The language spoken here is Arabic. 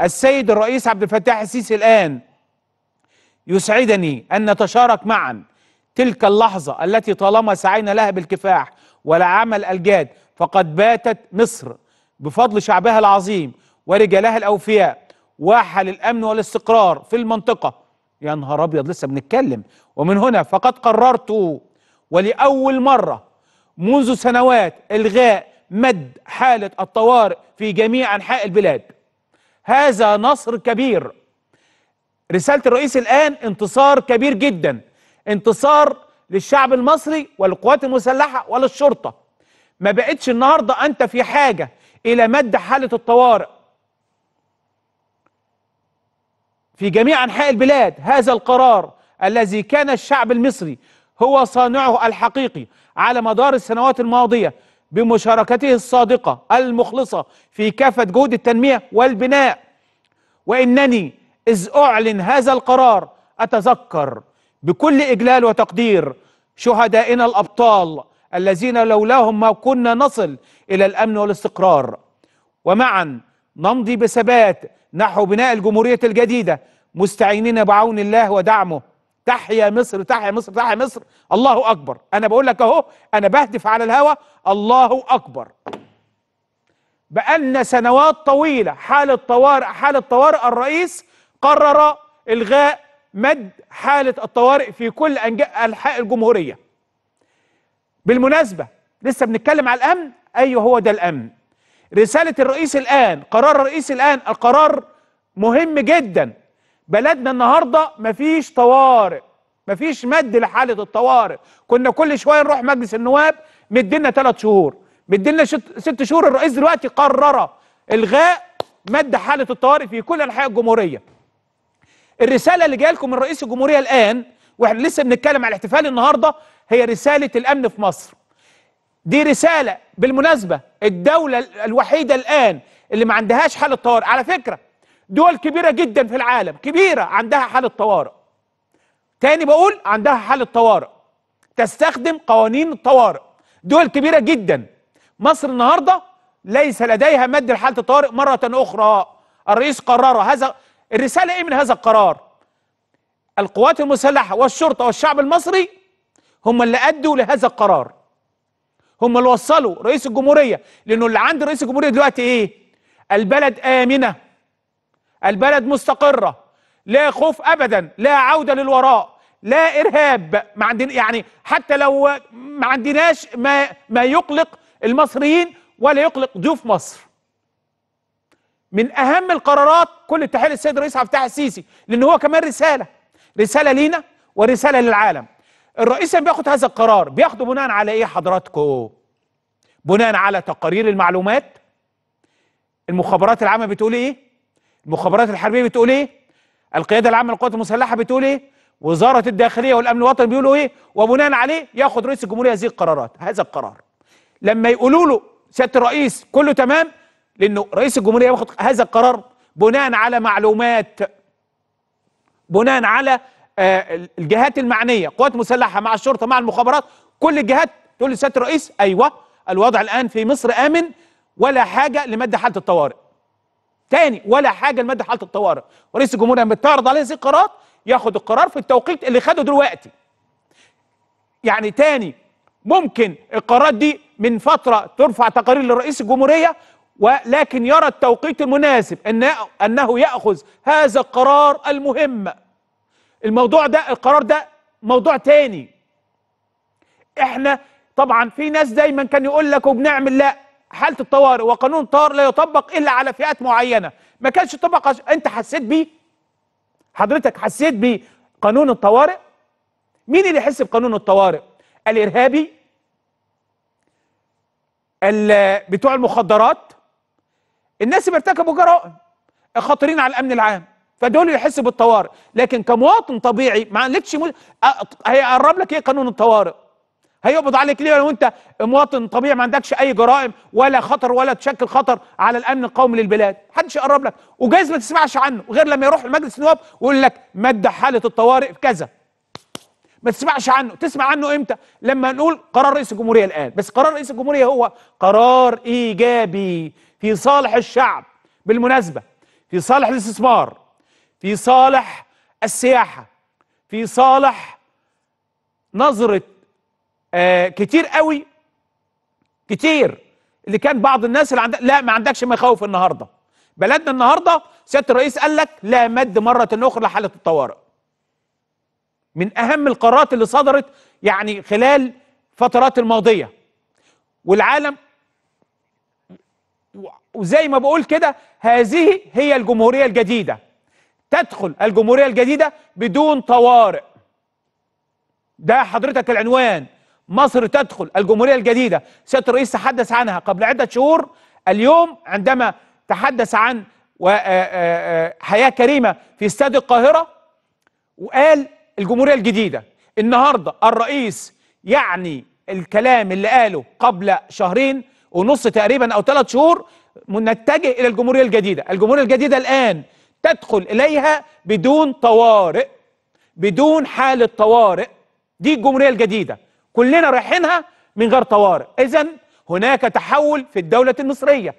السيد الرئيس عبد الفتاح السيسي الآن يسعدني أن نتشارك معا تلك اللحظة التي طالما سعينا لها بالكفاح والعمل الجاد فقد باتت مصر بفضل شعبها العظيم ورجالها الأوفياء واحة للأمن والاستقرار في المنطقة يا نهار أبيض لسه بنتكلم ومن هنا فقد قررت ولأول مرة منذ سنوات إلغاء مد حالة الطوارئ في جميع أنحاء البلاد هذا نصر كبير رسالة الرئيس الآن انتصار كبير جدا انتصار للشعب المصري والقوات المسلحة وللشرطة ما بقتش النهاردة أنت في حاجة إلى مد حالة الطوارئ في جميع أنحاء البلاد هذا القرار الذي كان الشعب المصري هو صانعه الحقيقي على مدار السنوات الماضية بمشاركته الصادقة المخلصة في كافة جهود التنمية والبناء وإنني إذ أعلن هذا القرار أتذكر بكل إجلال وتقدير شهدائنا الأبطال الذين لولاهم ما كنا نصل إلى الأمن والاستقرار ومعا نمضي بثبات نحو بناء الجمهورية الجديدة مستعينين بعون الله ودعمه تحيا مصر تحيا مصر تحيا مصر الله أكبر أنا بقول لك أهو أنا بهدف على الهوى الله أكبر بأن سنوات طويلة حالة طوارئ حالة طوارئ الرئيس قرر إلغاء مد حالة الطوارئ في كل أنحاء الجمهورية بالمناسبة لسه بنتكلم على الأمن أيوه هو ده الأمن رسالة الرئيس الآن قرار الرئيس الآن القرار مهم جدا بلدنا النهاردة مفيش طوارئ مفيش مد لحالة الطوارئ كنا كل شوية نروح مجلس النواب مدينا ثلاث شهور لنا ست شهور الرئيس دلوقتي قرر الغاء مد حاله الطوارئ في كل انحاء الجمهوريه الرساله اللي جايه لكم من رئيس الجمهوريه الان واحنا لسه بنتكلم على الاحتفال النهارده هي رساله الامن في مصر دي رساله بالمناسبه الدوله الوحيده الان اللي ما عندهاش حاله طوارئ على فكره دول كبيره جدا في العالم كبيره عندها حاله طوارئ تاني بقول عندها حاله طوارئ تستخدم قوانين الطوارئ دول كبيره جدا مصر النهارده ليس لديها مد لحاله طارئ مره اخرى الرئيس قرر هذا الرساله ايه من هذا القرار القوات المسلحه والشرطه والشعب المصري هم اللي ادوا لهذا القرار هم اللي وصلوا رئيس الجمهوريه لانه اللي عند رئيس الجمهوريه دلوقتي ايه البلد امنه البلد مستقره لا خوف ابدا لا عوده للوراء لا ارهاب ما عندنا يعني حتى لو ما عندناش ما ما يقلق المصريين ولا يقلق ضيوف مصر من اهم القرارات كل التحية للسيد الرئيس عبد الفتاح السيسي لان هو كمان رساله رساله لينا ورساله للعالم الرئيس اللي بياخد هذا القرار بياخده بناء على ايه حضراتكم بناء على تقارير المعلومات المخابرات العامه بتقول ايه المخابرات الحربيه بتقول ايه القياده العامه للقوات المسلحه بتقول ايه وزاره الداخليه والامن الوطني بيقولوا ايه وبناء عليه ياخد رئيس الجمهوريه هذه القرارات هذا القرار لما يقولوا له سياده الرئيس كله تمام لانه رئيس الجمهوريه ياخد هذا القرار بناء على معلومات بناء على آه، الجهات المعنيه قوات مسلحه مع الشرطه مع المخابرات كل الجهات تقول لسياده الرئيس ايوه الوضع الان في مصر امن ولا حاجه لمد حاله الطوارئ تاني ولا حاجه لمد حاله الطوارئ ورئيس الجمهوريه لما تعرض عليه هذه القرارات ياخد القرار في التوقيت اللي خده دلوقتي يعني تاني ممكن القرارات دي من فترة ترفع تقارير لرئيس الجمهورية ولكن يرى التوقيت المناسب أنه يأخذ هذا القرار المهم الموضوع ده القرار ده موضوع تاني احنا طبعا في ناس دايما كان يقول لك وبنعمل لا حالة الطوارئ وقانون الطوارئ لا يطبق إلا على فئات معينة ما كانش يطبق أنت حسيت بيه حضرتك حسيت بيه قانون الطوارئ مين اللي يحس بقانون الطوارئ الإرهابي بتوع المخدرات الناس اللي بيرتكبوا جرائم خاطرين على الامن العام فدول يحسوا بالطوارئ لكن كمواطن طبيعي ما عندكش مل... هيقرب لك ايه قانون الطوارئ هيقبض عليك ليه لو انت مواطن طبيعي ما عندكش اي جرائم ولا خطر ولا تشكل خطر على الامن القومي للبلاد محدش يقرب لك وجايز ما تسمعش عنه غير لما يروح لمجلس النواب ويقول لك مد حاله الطوارئ كذا ما تسمعش عنه تسمع عنه امتى لما نقول قرار رئيس الجمهوريه الان بس قرار رئيس الجمهوريه هو قرار ايجابي في صالح الشعب بالمناسبه في صالح الاستثمار في صالح السياحه في صالح نظره آه كتير قوي كتير اللي كان بعض الناس اللي عندك لا ما عندكش مخاوف النهارده بلدنا النهارده سياده الرئيس قال لك لا مد مره اخرى لحاله الطوارئ من اهم القرارات اللي صدرت يعني خلال فترات الماضيه والعالم وزي ما بقول كده هذه هي الجمهوريه الجديده تدخل الجمهوريه الجديده بدون طوارئ ده حضرتك العنوان مصر تدخل الجمهوريه الجديده سياده الرئيس تحدث عنها قبل عده شهور اليوم عندما تحدث عن حياه كريمه في استاد القاهره وقال الجمهوريه الجديده النهارده الرئيس يعني الكلام اللي قاله قبل شهرين ونص تقريبا او ثلاث شهور نتجه الى الجمهوريه الجديده، الجمهوريه الجديده الان تدخل اليها بدون طوارئ بدون حاله طوارئ دي الجمهوريه الجديده كلنا رايحينها من غير طوارئ، اذا هناك تحول في الدوله المصريه